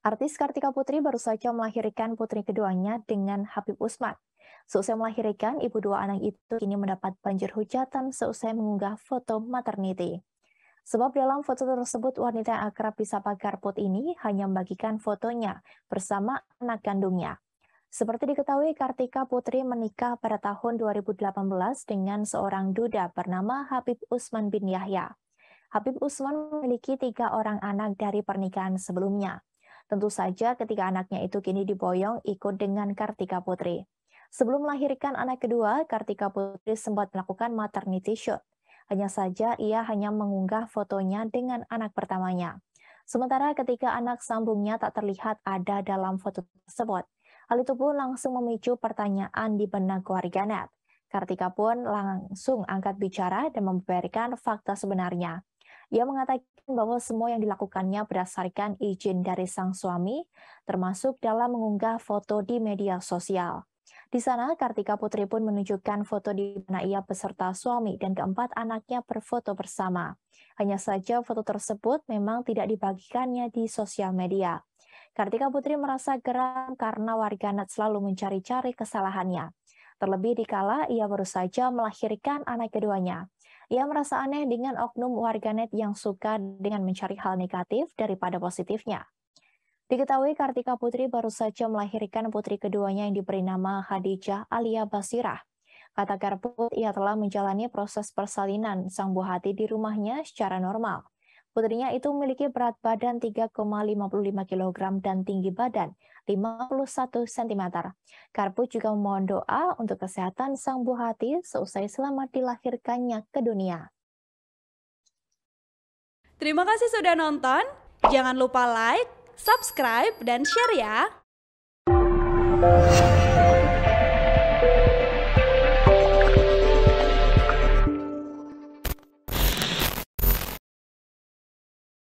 Artis Kartika Putri baru saja melahirkan putri keduanya dengan Habib Usman. Seusai melahirkan, ibu dua anak itu kini mendapat banjir hujatan seusai mengunggah foto maternity. Sebab dalam foto tersebut, wanita yang akrab disapa Garput ini hanya membagikan fotonya bersama anak kandungnya. Seperti diketahui, Kartika Putri menikah pada tahun 2018 dengan seorang duda bernama Habib Usman bin Yahya. Habib Usman memiliki tiga orang anak dari pernikahan sebelumnya. Tentu saja ketika anaknya itu kini diboyong ikut dengan Kartika Putri. Sebelum melahirkan anak kedua, Kartika Putri sempat melakukan maternity shoot. Hanya saja ia hanya mengunggah fotonya dengan anak pertamanya. Sementara ketika anak sambungnya tak terlihat ada dalam foto tersebut. Hal itu pun langsung memicu pertanyaan di benak warganet. Kartika pun langsung angkat bicara dan memberikan fakta sebenarnya. Ia mengatakan bahwa semua yang dilakukannya berdasarkan izin dari sang suami, termasuk dalam mengunggah foto di media sosial. Di sana, Kartika Putri pun menunjukkan foto di mana ia beserta suami dan keempat anaknya berfoto bersama. Hanya saja foto tersebut memang tidak dibagikannya di sosial media. Kartika Putri merasa geram karena warganet selalu mencari-cari kesalahannya. Terlebih dikala ia baru saja melahirkan anak keduanya. Ia merasa aneh dengan oknum warganet yang suka dengan mencari hal negatif daripada positifnya. Diketahui Kartika Putri baru saja melahirkan putri keduanya yang diberi nama Khadijah alia Basirah. Kata Garput, ia telah menjalani proses persalinan sang buah hati di rumahnya secara normal. Putrinya itu memiliki berat badan 3,55 kg dan tinggi badan 51 cm. Karpu juga memohon doa untuk kesehatan sang buah hati seusai selamat dilahirkannya ke dunia. Terima kasih sudah nonton. Jangan lupa like, subscribe, dan share ya.